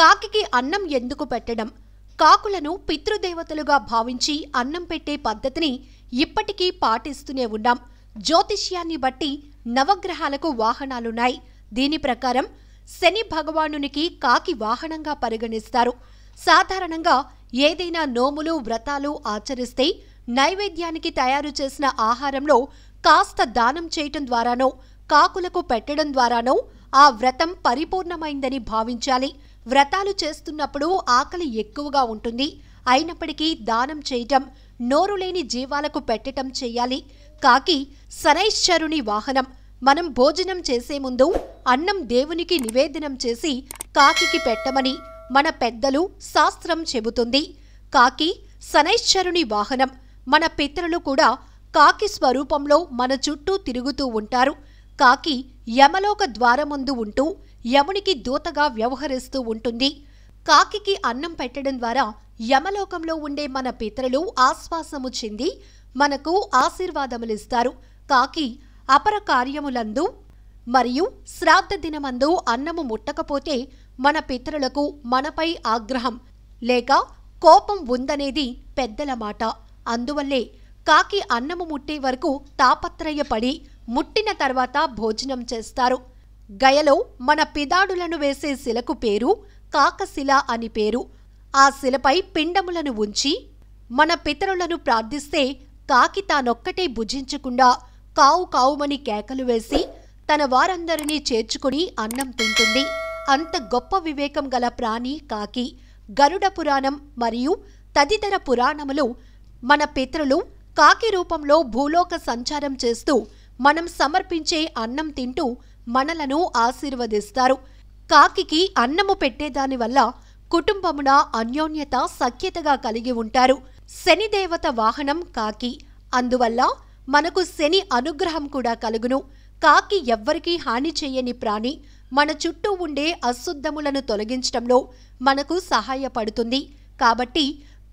కాకికి అన్నం ఎందుకు పెట్టడం కాకులను పితృదేవతలుగా భావించి అన్నం పెట్టే పద్ధతిని ఇప్పటికీ పాటిస్తూనే ఉన్నాం జ్యోతిష్యాన్ని బట్టి నవగ్రహాలకు వాహనాలున్నాయి దీని ప్రకారం శని భగవానునికి కాకి వాహనంగా పరిగణిస్తారు సాధారణంగా ఏదైనా నోములు వ్రతాలు ఆచరిస్తే నైవేద్యానికి తయారు చేసిన ఆహారంలో కాస్త దానం చేయటం ద్వారానో కాకులకు పెట్టడం ద్వారానో ఆ వ్రతం పరిపూర్ణమైందని భావించాలి వ్రతాలు చేస్తున్నప్పుడు ఆకలి ఎక్కువగా ఉంటుంది అయినప్పటికీ దానం చేయటం నోరు లేని జీవాలకు పెట్టటం చేయాలి కాకి శనైశ్వరుని వాహనం మనం భోజనం చేసే ముందు అన్నం దేవునికి నివేదనం చేసి కాకికి పెట్టమని మన పెద్దలు శాస్త్రం చెబుతుంది కాకి శనైశ్వరుని వాహనం మన పితరులు కూడా కాకి స్వరూపంలో మన చుట్టూ తిరుగుతూ ఉంటారు కాకి యమలోక ద్వారముందు ఉంటూ యమునికి దూతగా వ్యవహరిస్తూ ఉంటుంది కాకికి అన్నం పెట్టడం ద్వారా యమలోకంలో ఉండే మన పితరులు ఆశ్వాసము చెంది మనకు ఆశీర్వాదములిస్తారు కాకి అపర కార్యములందు మరియు శ్రాద్ధ దినమందు అన్నము ముట్టకపోతే మన పితరులకు మనపై ఆగ్రహం లేక కోపం ఉందనేది పెద్దల మాట అందువల్లే కాకి అన్నము ముట్టే వరకు తాపత్రయపడి ముట్టిన తర్వాత భోజనం చేస్తారు గయలో మన పిదాడులను వేసే శిలకు పేరు కాకశిల అని పేరు ఆ శిలపై పిండములను ఉంచి మన పితరులను ప్రార్థిస్తే కాకి తానొక్కటే భుజించకుండా కావు కావుమని కేకలు వేసి తన వారందరినీ చేర్చుకుని అన్నం తింటుంది అంత గొప్ప వివేకం గల ప్రాణి కాకి గరుడ పురాణం మరియు తదితర పురాణములు మన పితరులు కాకి రూపంలో భూలోక సంచారం చేస్తూ మనం సమర్పించే అన్నం తింటూ మనలను ఆశీర్వదిస్తారు కాకి అన్నము పెట్టేదాని వల్ల కుటుంబమున అన్యోన్యత సఖ్యతగా కలిగి ఉంటారు శనిదేవత వాహనం కాకి అందువల్ల మనకు శని అనుగ్రహం కూడా కలుగును కాకి ఎవ్వరికీ హాని చేయని ప్రాణి మన చుట్టూ ఉండే అశుద్ధములను తొలగించటంలో మనకు సహాయపడుతుంది కాబట్టి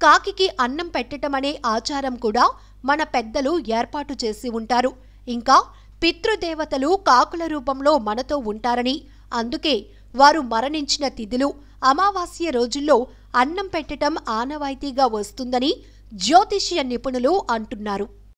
కాకి అన్నం పెట్టటమనే ఆచారం కూడా మన పెద్దలు ఏర్పాటు చేసి ఉంటారు ఇంకా పితృదేవతలు కాకుల రూపంలో మనతో ఉంటారని అందుకే వారు మరణించిన తిథులు అమావాస్య రోజుల్లో అన్నం పెట్టడం ఆనవాయితీగా వస్తుందని జ్యోతిష్య నిపుణులు అంటున్నారు